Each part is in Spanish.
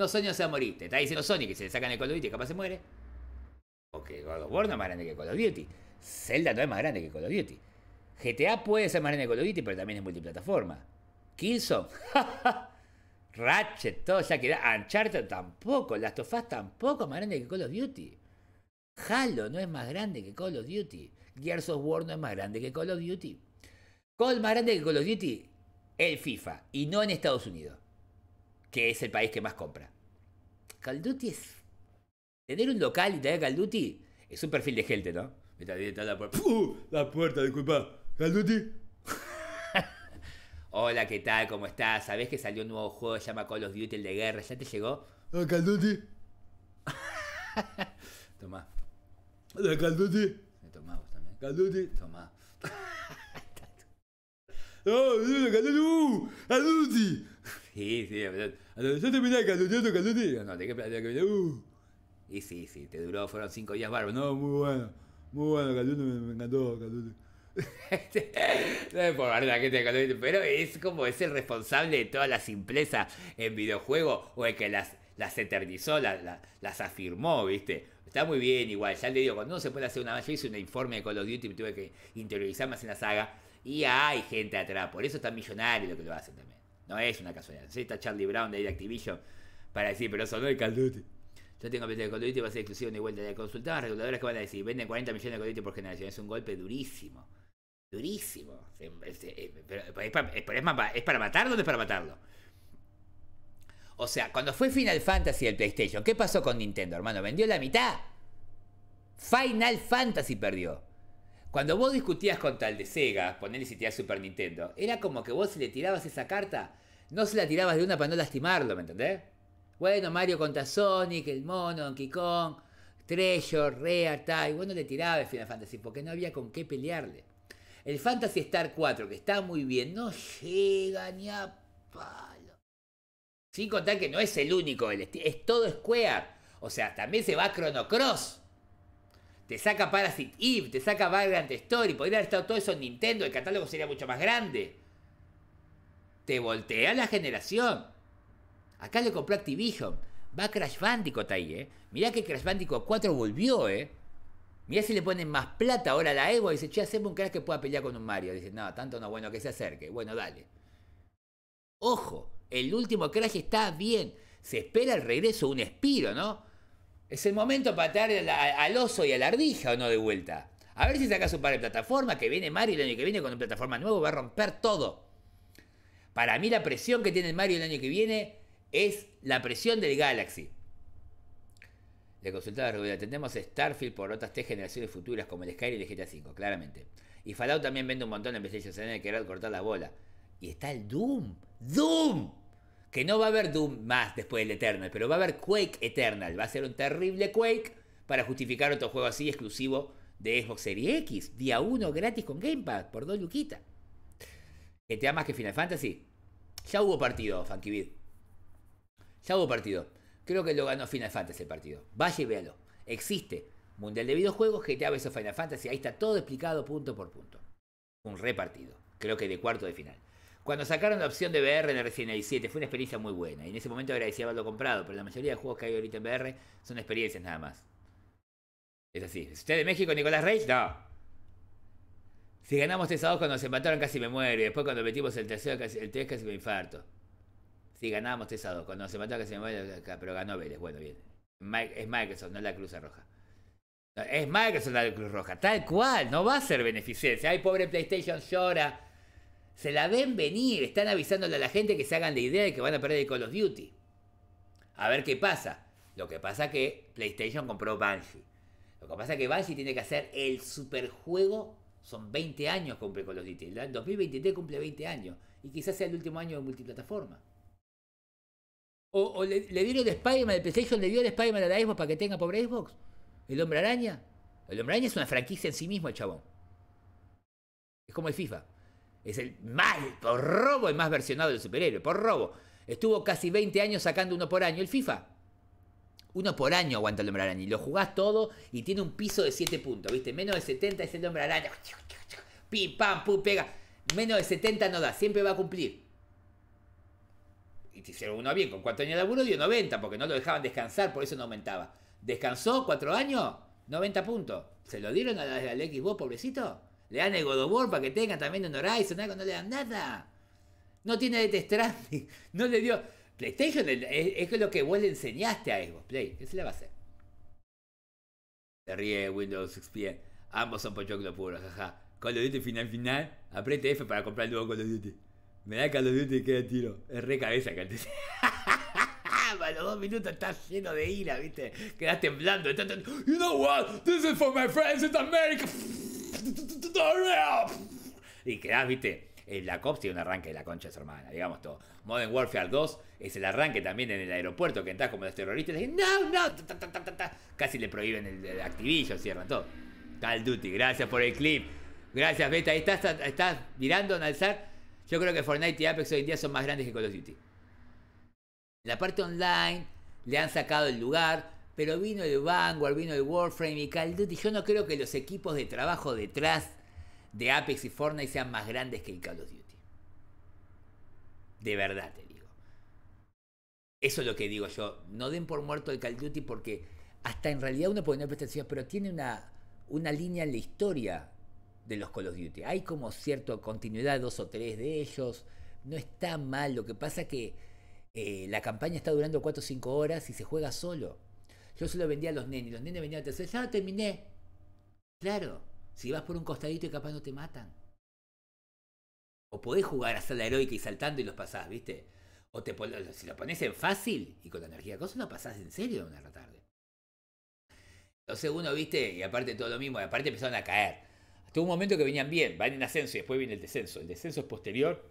No, Sony no se va a morir. Te está diciendo Sony que se le sacan el Call of Duty y capaz se muere. Porque Call of War no es más grande que Call of Duty. Zelda no es más grande que Call of Duty. GTA puede ser más grande que Call of Duty, pero también es multiplataforma. Killzone. Ratchet, todo ya queda. Uncharted tampoco. Last of Us tampoco es más grande que Call of Duty. Halo no es más grande que Call of Duty. Gears of War no es más grande que Call of Duty. Call más grande que Call of Duty, el FIFA. Y no en Estados Unidos que es el país que más compra. Calduti es. Tener un local y tener Calduti es un perfil de gente, ¿no? Me está, la puerta. ¡Pu! La puerta, disculpa. ¿Calduti? Hola, ¿qué tal? ¿Cómo estás? ¿Sabés que salió un nuevo juego? Se llama Call of Duty, el de guerra. ¿Ya te llegó? Ah, Calduti. Tomá. Hola, Calduti. Tomá vos también. Calduti. Tomá. Oh, ¡Anuti! Sí, sí, yo terminé otro Caluti. No, te que plantear que ¡Uh! Y sí, sí, te duró, fueron cinco días bárbaros. No, muy bueno. Muy bueno, Caluti, me, encantó, Caluti. no es por la gente de Duty pero es como es el responsable de toda la simpleza en videojuego o el que las, las eternizó, las, las, afirmó, ¿viste? Está muy bien, igual, ya le digo, cuando uno se puede hacer una. Yo hice un informe de Call of Duty, y tuve que interiorizar más en la saga y hay gente atrás, por eso están millonarios lo que lo hacen también. No es una casualidad. Sí, está Charlie Brown de ahí de Activision para decir, pero eso no es Caldutti Yo tengo pensado que y va a ser exclusivo de vuelta de las Reguladoras que van a decir, venden 40 millones de Caldutti por generación. Es un golpe durísimo. Durísimo. es para, es para matarlo o no es para matarlo. O sea, cuando fue Final Fantasy el PlayStation, ¿qué pasó con Nintendo, hermano? ¿Vendió la mitad? Final Fantasy perdió. Cuando vos discutías con tal de Sega, ponele si tirás Super Nintendo, era como que vos le tirabas esa carta, no se la tirabas de una para no lastimarlo, ¿me entendés? Bueno, Mario contra Sonic, el mono, Donkey Kong, Treasure, Rare, Tai, no le tirabas Final Fantasy porque no había con qué pelearle. El Fantasy Star 4, que está muy bien, no llega ni a palo. Sin contar que no es el único, es todo Square. O sea, también se va a Chrono Cross. Te saca Parasite Eve, te saca Vagrant Story. Podría haber estado todo eso en Nintendo, el catálogo sería mucho más grande. Te voltea la generación. Acá le compró Activision. Va Crash Bandicoot ahí, ¿eh? Mirá que Crash Bandicoot 4 volvió, ¿eh? Mirá si le ponen más plata ahora a la Evo. Dice, che, hacemos un Crash que pueda pelear con un Mario. Dice, no, tanto no, bueno, que se acerque. Bueno, dale. Ojo, el último Crash está bien. Se espera el regreso un Espiro, ¿no? Es el momento para traer al oso y a la ardija o no de vuelta. A ver si sacas un par de plataformas, que viene Mario el año que viene con una plataforma nueva, va a romper todo. Para mí la presión que tiene Mario el año que viene es la presión del Galaxy. Le consultaba Rubio, tenemos Starfield por otras tres generaciones futuras como el Skyrim y el GTA V, claramente. Y Fallout también vende un montón en PlayStation que era cortar la bola. Y está el Doom. ¡Doom! que no va a haber Doom más después del Eternal, pero va a haber Quake Eternal, va a ser un terrible Quake para justificar otro juego así exclusivo de Xbox Series X, día 1 gratis con Gamepad, por dos Luquita. Que te más que Final Fantasy. Ya hubo partido, Funky Beat. Ya hubo partido. Creo que lo ganó Final Fantasy el partido. Vaya y véalo. Existe. Mundial de videojuegos, GTA vs Final Fantasy. Ahí está todo explicado punto por punto. Un repartido. Creo que de cuarto de final. Cuando sacaron la opción de VR en el Evil 7 fue una experiencia muy buena. Y en ese momento agradecía haberlo comprado, pero la mayoría de juegos que hay ahorita en VR son experiencias nada más. Es así. usted de México, Nicolás Reyes? No. Si ganamos 3 a 2 cuando se mataron casi me muero. Y después cuando metimos el tercero, casi, el 3 casi me infarto. Si ganamos 3 a 2. Cuando se empataron casi me muero, pero ganó Vélez. Bueno, bien. es Microsoft, no la Cruz Roja. es Microsoft la Cruz Roja. Tal cual. No va a ser beneficencia. Ay, pobre PlayStation llora se la ven venir, están avisándole a la gente que se hagan la idea de que van a perder el Call of Duty. A ver qué pasa. Lo que pasa es que PlayStation compró Banshee. Lo que pasa es que Banshee tiene que hacer el superjuego. Son 20 años cumple Call of Duty. El 2023 cumple 20 años. Y quizás sea el último año de multiplataforma. O, le, dieron el Spider-Man, el PlayStation le dio el Spider-Man a la Xbox para que tenga pobre Xbox. El Hombre Araña. El Hombre Araña es una franquicia en sí mismo, el chabón. Es como el FIFA. Es el mal por robo el más versionado del superhéroe, por robo. Estuvo casi 20 años sacando uno por año. El FIFA. Uno por año aguanta el hombre araña. Y lo jugás todo y tiene un piso de 7 puntos, ¿viste? Menos de 70 es el hombre araña. Pim, pam, pum, pega. Menos de 70 no da, siempre va a cumplir. Y te hicieron uno bien, con 4 años de laburo dio 90, porque no lo dejaban descansar, por eso no aumentaba. Descansó 4 años, 90 puntos. ¿Se lo dieron a la, a Xbox, pobrecito? Le dan el God of War para que tenga también un Horizon, algo, no le dan nada. No tiene de Stranding, no le dio. PlayStation es, es, lo que vos le enseñaste a Xbox Play, le va la hacer? Se ríe Windows XP, ambos son pochoclo puro, jaja. Call of Duty final final, apriete F para comprar el nuevo Call of Duty. Me da Call of Duty y queda tiro, es re cabeza que antes. a los dos minutos estás lleno de ira, ¿viste? Quedas temblando. You know what? This is for my friends in America. Y quedás, ah, viste, la cops tiene un arranque de la concha de su hermana, digamos todo. Modern Warfare 2 es el arranque también en el aeropuerto que entras como los terroristas no, no, casi le prohíben el, activillo, cierran todo. Call Duty, gracias por el clip. Gracias, Beta. ¿Estás, estás mirando, en alzar. Yo creo que Fortnite y Apex hoy en día son más grandes que Call of Duty. La parte online le han sacado el lugar, pero vino el Vanguard, vino el Warframe y Call of Duty. Yo no creo que los equipos de trabajo detrás de Apex y Fortnite sean más grandes que el Call of Duty. De verdad te digo. Eso es lo que digo yo. No den por muerto el Call of Duty porque hasta en realidad uno puede no prestar pero tiene una, una línea en la historia de los Call of Duty. Hay como cierta continuidad, dos o tres de ellos. No está mal. Lo que pasa es que eh, la campaña está durando cuatro o cinco horas y se juega solo. Yo se lo vendía a los nenes. Los nenes venían a tercer, ya terminé. Claro, si vas por un costadito y capaz no te matan. O podés jugar a la heroica y saltando y los pasás, ¿viste? O te, si lo pones en fácil y con la energía cosa, lo pasás en serio de una tarde. Entonces uno, ¿viste? Y aparte todo lo mismo, y aparte empezaron a caer. Hasta un momento que venían bien, van en ascenso y después viene el descenso. El descenso es posterior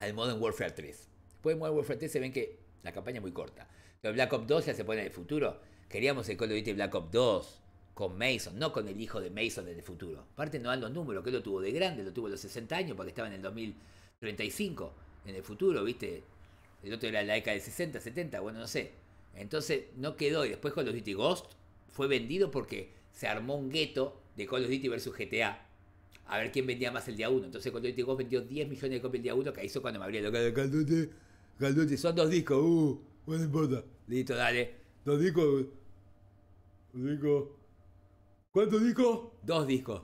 al Modern Warfare 3. Después Modern Warfare se ven que la campaña es muy corta. Pero Black Ops 2 ya se pone en el futuro. Queríamos el Call of Duty Black Ops 2 con Mason, no con el hijo de Mason en el futuro. Aparte no dan los números, que lo tuvo de grande, lo tuvo los 60 años porque estaba en el 2035, en el futuro, ¿viste? El otro era la década de 60, 70, bueno, no sé. Entonces no quedó y después Call of Duty Ghost fue vendido porque se armó un gueto de Call of Duty versus GTA. A ver quién vendía más el día 1. Entonces Call of Duty Ghost vendió 10 millones de copias el día 1, que hizo cuando me abría lo Call son dos discos, uh, no importa. Listo, dale. Dos discos. Dos discos. ¿Cuántos discos? Dos discos.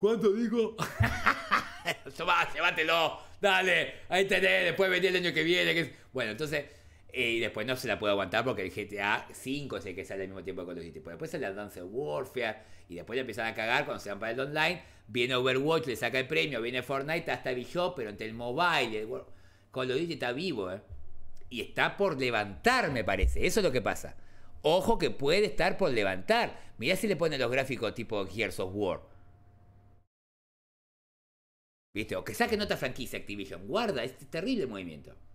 ¿Cuántos discos? Tomá, llévatelo. Dale, ahí tenés, después venía el año que viene. Bueno, entonces eh, y después no se la puede aguantar porque el GTA 5 es el que sale al mismo tiempo que Call of Duty. después sale of Warfare y después le empiezan a cagar cuando se van para el online. Viene Overwatch, le saca el premio, viene Fortnite, hasta Bishop, pero entre el mobile, Call of Duty está vivo, ¿eh? Y está por levantar, me parece. Eso es lo que pasa. Ojo que puede estar por levantar. Mirá si le ponen los gráficos tipo Gears of War. ¿Viste? O que saquen otra franquicia Activision. Guarda, este terrible el movimiento.